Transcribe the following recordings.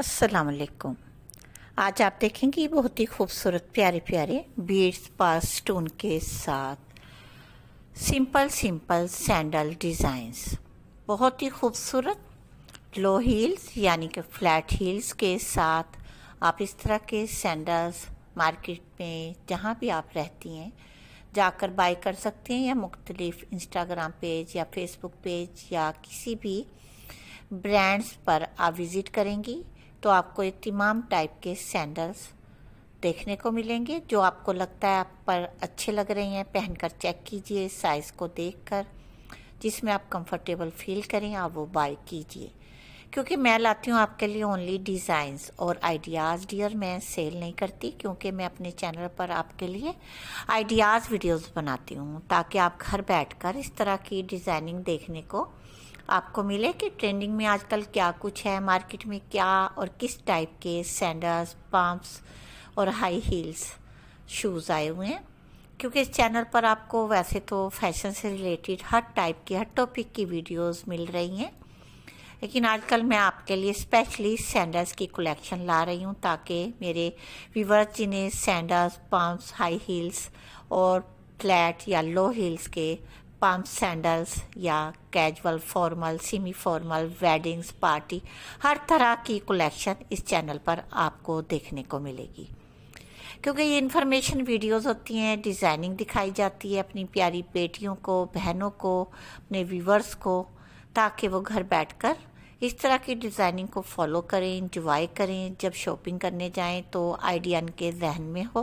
असलकुम आज आप देखेंगे बहुत ही खूबसूरत प्यारे प्यारे बीड्स पास स्टोन के साथ सिंपल सिंपल सैंडल डिज़ाइंस बहुत ही खूबसूरत लो हील्स यानी कि फ्लैट हील्स के साथ आप इस तरह के सैंडल्स मार्केट में जहाँ भी आप रहती हैं जाकर बाय कर सकते हैं या मुख्तलिफ़ इंस्टाग्राम पेज या फेसबुक पेज या किसी भी ब्रांड्स पर आप विज़िट करेंगी तो आपको तमाम टाइप के सैंडल्स देखने को मिलेंगे जो आपको लगता है आप पर अच्छे लग रहे हैं पहनकर चेक कीजिए साइज़ को देखकर जिसमें आप कंफर्टेबल फील करें आप वो बाय कीजिए क्योंकि मैं लाती हूँ आपके लिए ओनली डिज़ाइंस और आइडियाज़ डियर मैं सेल नहीं करती क्योंकि मैं अपने चैनल पर आपके लिए आइडियाज़ वीडियोस बनाती हूँ ताकि आप घर बैठकर इस तरह की डिज़ाइनिंग देखने को आपको मिले कि ट्रेंडिंग में आजकल क्या कुछ है मार्केट में क्या और किस टाइप के सैंडल्स पम्प्स और हाई हील्स शूज़ आए हुए हैं क्योंकि इस चैनल पर आपको वैसे तो फैशन से रिलेटेड हर टाइप की हर टॉपिक की वीडियोस मिल रही हैं लेकिन आजकल मैं आपके लिए स्पेशली सैंडल्स की कलेक्शन ला रही हूँ ताकि मेरे व्यूवर्स जिन्हें सैंडल्स पम्प्स हाई हील्स और फ्लैट या लो हील्स के पाम सैंडल्स या casual formal semi formal weddings party हर तरह की कलेक्शन इस चैनल पर आपको देखने को मिलेगी क्योंकि ये इन्फॉर्मेशन वीडियोस होती हैं डिज़ाइनिंग दिखाई जाती है अपनी प्यारी बेटियों को बहनों को अपने व्यूवर्स को ताकि वो घर बैठकर इस तरह की डिज़ाइनिंग को फॉलो करें इंजॉय करें जब शॉपिंग करने जाएं तो आइडिया इनके जहन में हो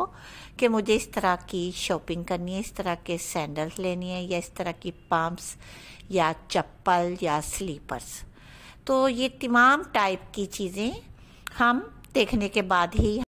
कि मुझे इस तरह की शॉपिंग करनी है इस तरह के सैंडल्स लेनी है या इस तरह की पम्प्स या चप्पल या स्लीपर्स तो ये तमाम टाइप की चीज़ें हम देखने के बाद ही